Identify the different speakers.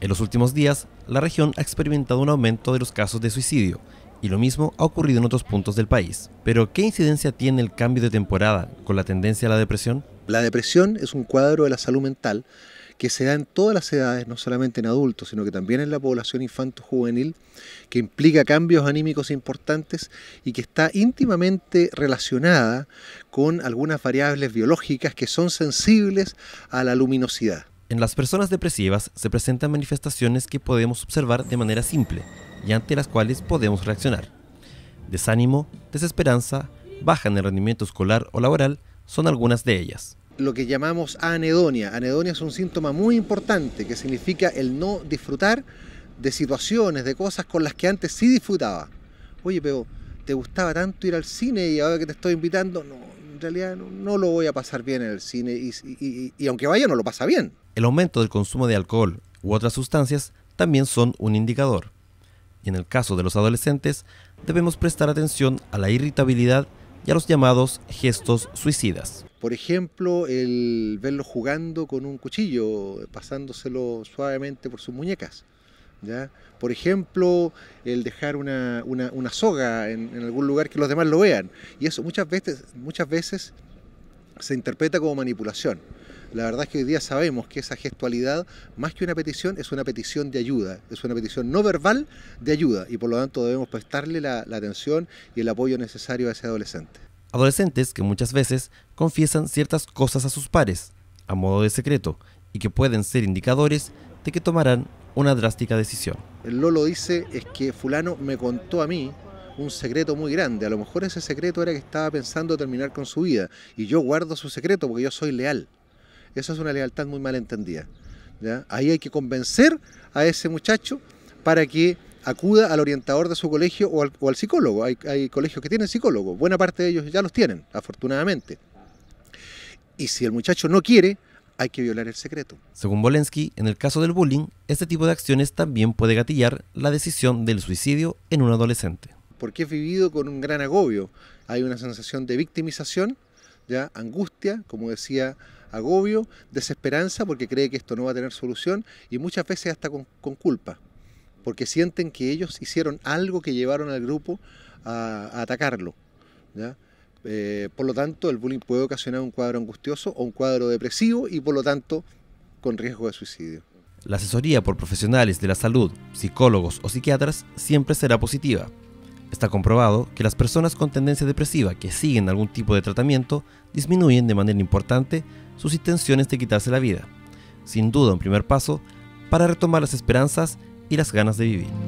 Speaker 1: En los últimos días, la región ha experimentado un aumento de los casos de suicidio, y lo mismo ha ocurrido en otros puntos del país. Pero, ¿qué incidencia tiene el cambio de temporada con la tendencia a la depresión?
Speaker 2: La depresión es un cuadro de la salud mental que se da en todas las edades, no solamente en adultos, sino que también en la población infanto-juvenil, que implica cambios anímicos importantes y que está íntimamente relacionada con algunas variables biológicas que son sensibles a la luminosidad.
Speaker 1: En las personas depresivas se presentan manifestaciones que podemos observar de manera simple y ante las cuales podemos reaccionar. Desánimo, desesperanza, baja en el rendimiento escolar o laboral son algunas de ellas.
Speaker 2: Lo que llamamos anedonia. Anedonia es un síntoma muy importante que significa el no disfrutar de situaciones, de cosas con las que antes sí disfrutaba. Oye, pero te gustaba tanto ir al cine y ahora que te estoy invitando, no, en realidad no, lo voy a pasar bien en el cine y aunque vaya no lo pasa bien.
Speaker 1: El aumento del consumo de alcohol u otras sustancias también son un indicador. Y en el caso de los adolescentes, debemos prestar atención a la irritabilidad y a los llamados gestos suicidas.
Speaker 2: Por ejemplo, el verlo jugando con un cuchillo, pasándoselo suavemente por sus muñecas. Por ejemplo, el dejar una, soga en, en, algún lugar que los demás lo vean. Y eso muchas veces, muchas veces se interpreta como manipulación. La verdad es que hoy día sabemos que esa gestualidad, más que una petición, es una petición de ayuda, es una petición no verbal de ayuda y por lo tanto debemos prestarle la, atención y el apoyo necesario a ese adolescente.
Speaker 1: Adolescentes que muchas veces confiesan ciertas cosas a sus pares, a modo de secreto, y que pueden ser indicadores de que tomarán una drástica decisión.
Speaker 2: El Lolo dice es que fulano me contó a mí un secreto muy grande. A lo mejor ese secreto era que estaba pensando terminar con su vida y yo guardo su secreto porque yo soy leal. Eso es una lealtad muy mal entendida. Ahí hay que convencer a ese muchacho para que acuda al orientador de su colegio o al, psicólogo. Hay, hay, colegios que tienen psicólogos, buena parte de ellos ya los tienen, afortunadamente. Y si el muchacho no quiere, hay que violar el secreto.
Speaker 1: Según Bolensky, en el caso del bullying, este tipo de acciones también puede gatillar la decisión del suicidio en un adolescente.
Speaker 2: Porque he vivido con un gran agobio. Hay una sensación de victimización angustia, como decía, agobio, desesperanza porque cree que esto no va a tener solución y muchas veces hasta con, culpa, porque sienten que ellos hicieron algo que llevaron al grupo a, atacarlo. Eh, por lo tanto, el bullying puede ocasionar un cuadro angustioso o un cuadro depresivo y por lo tanto con riesgo de suicidio.
Speaker 1: La asesoría por profesionales de la salud, psicólogos o psiquiatras siempre será positiva. Está comprobado que las personas con tendencia depresiva que siguen algún tipo de tratamiento disminuyen de manera importante sus intenciones de quitarse la vida. Sin duda un primer paso para retomar las esperanzas y las ganas de vivir.